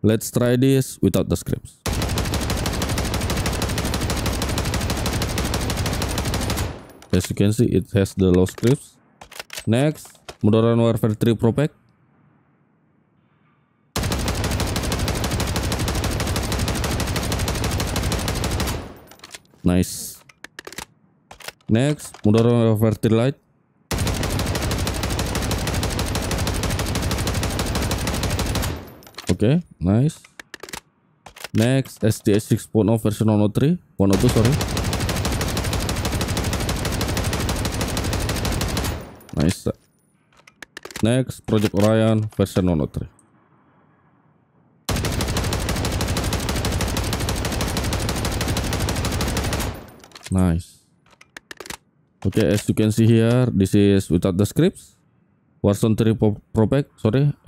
Let's try this without the scripts. As you can see, it has the low scripts. Next, Modern Warfare 3 Pro Pack. Nice. Next, Modern Warfare 3 Lite. okay, nice. Next, STS 6.0 version 103, 102 sorry. Nice. Next, Project Orion version 103. Nice. Okay, as you can see here, this is without the scripts. Warzone 3 Pro Pack, sorry,